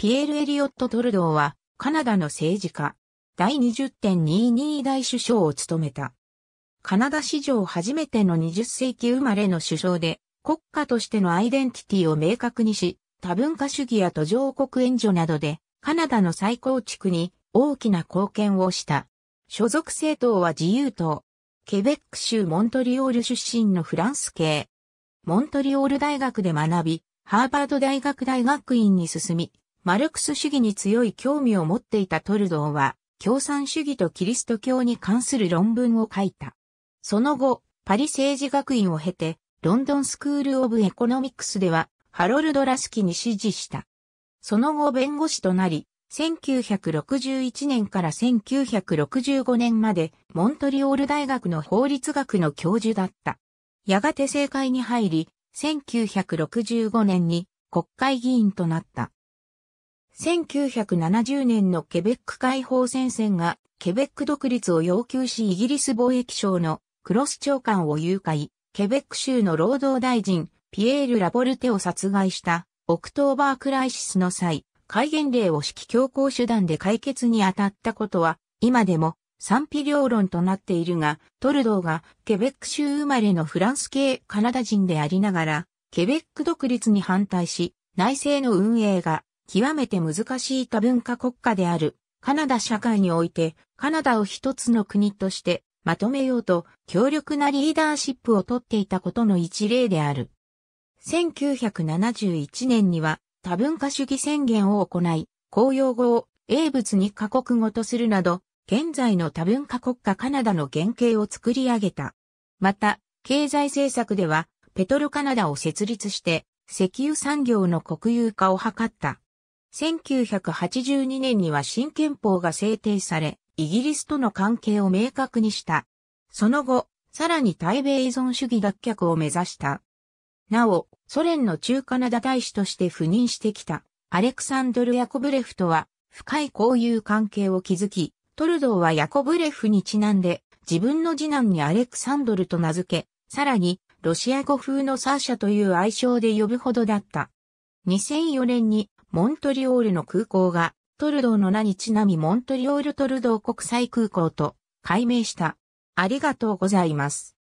ピエール・エリオット・トルドーは、カナダの政治家、第20.22大首相を務めた。カナダ史上初めての20世紀生まれの首相で、国家としてのアイデンティティを明確にし、多文化主義や途上国援助などで、カナダの再構築に大きな貢献をした。所属政党は自由党。ケベック州モントリオール出身のフランス系。モントリオール大学で学び、ハーバード大学大学院に進み、マルクス主義に強い興味を持っていたトルドーは、共産主義とキリスト教に関する論文を書いた。その後、パリ政治学院を経て、ロンドンスクール・オブ・エコノミクスでは、ハロルド・ラスキに支持した。その後弁護士となり、1961年から1965年までモントリオール大学の法律学の教授だった。やがて政界に入り、1965年に国会議員となった。1970年のケベック解放戦線がケベック独立を要求しイギリス貿易省のクロス長官を誘拐、ケベック州の労働大臣ピエール・ラボルテを殺害したオクトーバークライシスの際、戒厳令を指揮強行手段で解決に当たったことは今でも賛否両論となっているが、トルドーがケベック州生まれのフランス系カナダ人でありながら、ケベック独立に反対し、内政の運営が極めて難しい多文化国家であるカナダ社会においてカナダを一つの国としてまとめようと強力なリーダーシップをとっていたことの一例である。1971年には多文化主義宣言を行い、公用語を英仏にカ国語とするなど、現在の多文化国家カナダの原型を作り上げた。また、経済政策では、ペトロカナダを設立して、石油産業の国有化を図った。1982年には新憲法が制定され、イギリスとの関係を明確にした。その後、さらに対米依存主義脱却を目指した。なお、ソ連の中カナダ大使として赴任してきた、アレクサンドル・ヤコブレフとは、深い交友関係を築き、トルドーはヤコブレフにちなんで、自分の次男にアレクサンドルと名付け、さらに、ロシア語風のサーシャという愛称で呼ぶほどだった。2004年にモントリオールの空港が、トルドーの名にちなみモントリオールトルドー国際空港と改名した。ありがとうございます。